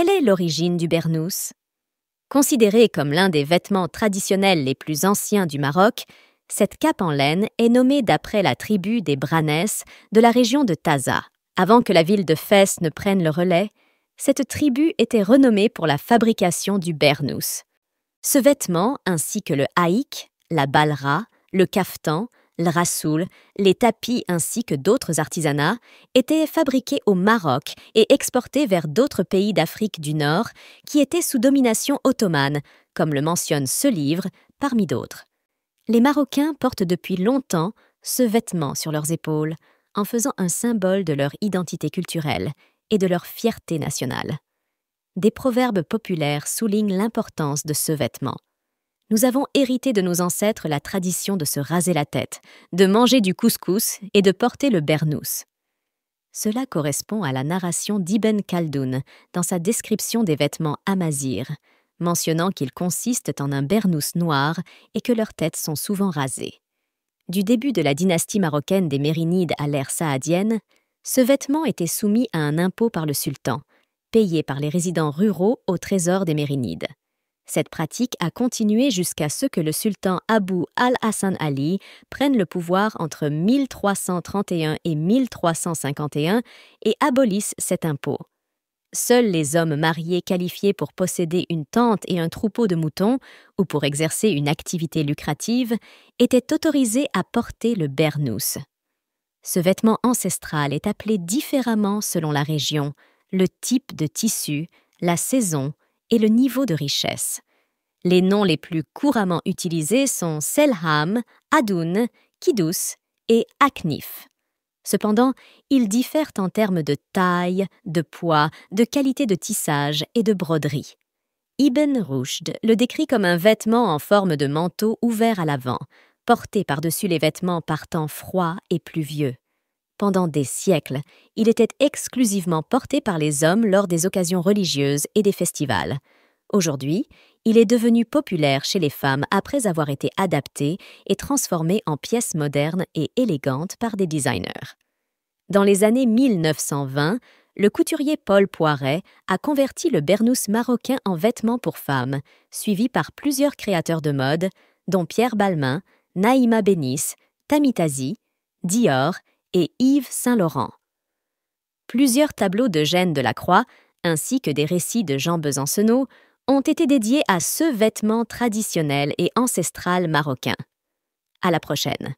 Quelle est l'origine du bernous Considéré comme l'un des vêtements traditionnels les plus anciens du Maroc, cette cape en laine est nommée d'après la tribu des Branès de la région de Taza. Avant que la ville de Fès ne prenne le relais, cette tribu était renommée pour la fabrication du bernous. Ce vêtement, ainsi que le haïk, la balra, le caftan, le rasoul, les tapis ainsi que d'autres artisanats étaient fabriqués au Maroc et exportés vers d'autres pays d'Afrique du Nord qui étaient sous domination ottomane, comme le mentionne ce livre, parmi d'autres. Les Marocains portent depuis longtemps ce vêtement sur leurs épaules, en faisant un symbole de leur identité culturelle et de leur fierté nationale. Des proverbes populaires soulignent l'importance de ce vêtement nous avons hérité de nos ancêtres la tradition de se raser la tête, de manger du couscous et de porter le bernous. Cela correspond à la narration d'Ibn Khaldoun dans sa description des vêtements amazirs, mentionnant qu'ils consistent en un bernous noir et que leurs têtes sont souvent rasées. Du début de la dynastie marocaine des Mérinides à l'ère saadienne, ce vêtement était soumis à un impôt par le sultan, payé par les résidents ruraux au trésor des Mérinides. Cette pratique a continué jusqu'à ce que le sultan Abu al-Hassan Ali prenne le pouvoir entre 1331 et 1351 et abolisse cet impôt. Seuls les hommes mariés qualifiés pour posséder une tente et un troupeau de moutons ou pour exercer une activité lucrative étaient autorisés à porter le bernous. Ce vêtement ancestral est appelé différemment selon la région, le type de tissu, la saison et le niveau de richesse. Les noms les plus couramment utilisés sont Selham, Adoun, Kidus et Aknif. Cependant, ils diffèrent en termes de taille, de poids, de qualité de tissage et de broderie. Ibn Rushd le décrit comme un vêtement en forme de manteau ouvert à l'avant, porté par-dessus les vêtements par temps froid et pluvieux. Pendant des siècles, il était exclusivement porté par les hommes lors des occasions religieuses et des festivals. Aujourd'hui, il est devenu populaire chez les femmes après avoir été adapté et transformé en pièces modernes et élégantes par des designers. Dans les années 1920, le couturier Paul Poiret a converti le bernous marocain en vêtements pour femmes, suivi par plusieurs créateurs de mode, dont Pierre Balmain, Naïma Bénis, Tamitazi, Dior et Yves Saint-Laurent. Plusieurs tableaux de Gênes de la Croix, ainsi que des récits de Jean Besancenot, ont été dédiés à ce vêtement traditionnel et ancestral marocain. À la prochaine.